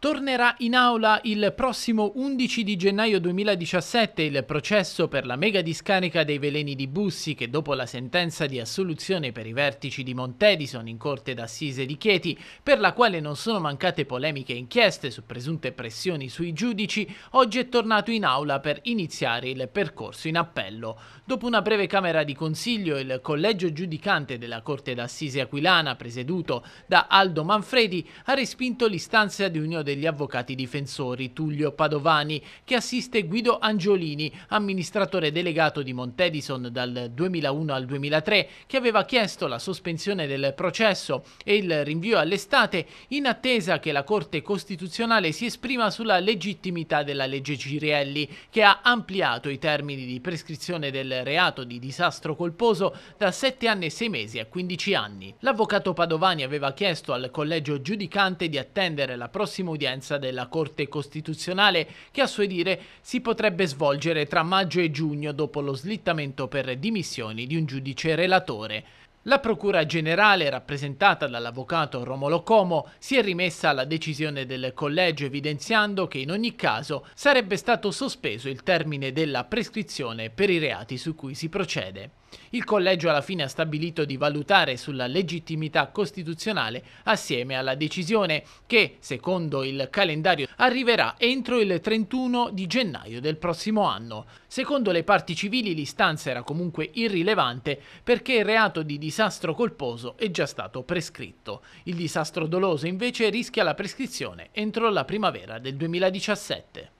Tornerà in aula il prossimo 11 di gennaio 2017 il processo per la mega discarica dei veleni di Bussi che dopo la sentenza di assoluzione per i vertici di Montedison in corte d'assise di Chieti, per la quale non sono mancate polemiche e inchieste su presunte pressioni sui giudici, oggi è tornato in aula per iniziare il percorso in appello. Dopo una breve camera di consiglio, il collegio giudicante della corte d'assise aquilana, presieduto da Aldo Manfredi, ha respinto l'istanza di unione degli avvocati difensori Tullio Padovani, che assiste Guido Angiolini, amministratore delegato di Montedison dal 2001 al 2003, che aveva chiesto la sospensione del processo e il rinvio all'estate in attesa che la Corte Costituzionale si esprima sulla legittimità della legge Cirielli, che ha ampliato i termini di prescrizione del reato di disastro colposo da 7 anni e 6 mesi a 15 anni. L'avvocato Padovani aveva chiesto al collegio giudicante di attendere la prossima udienza della Corte Costituzionale che a suo dire si potrebbe svolgere tra maggio e giugno dopo lo slittamento per dimissioni di un giudice relatore. La Procura Generale, rappresentata dall'avvocato Romolo Como, si è rimessa alla decisione del collegio evidenziando che in ogni caso sarebbe stato sospeso il termine della prescrizione per i reati su cui si procede. Il collegio alla fine ha stabilito di valutare sulla legittimità costituzionale assieme alla decisione che, secondo il calendario, arriverà entro il 31 di gennaio del prossimo anno. Secondo le parti civili l'istanza era comunque irrilevante perché il reato di disastro colposo è già stato prescritto. Il disastro doloso invece rischia la prescrizione entro la primavera del 2017.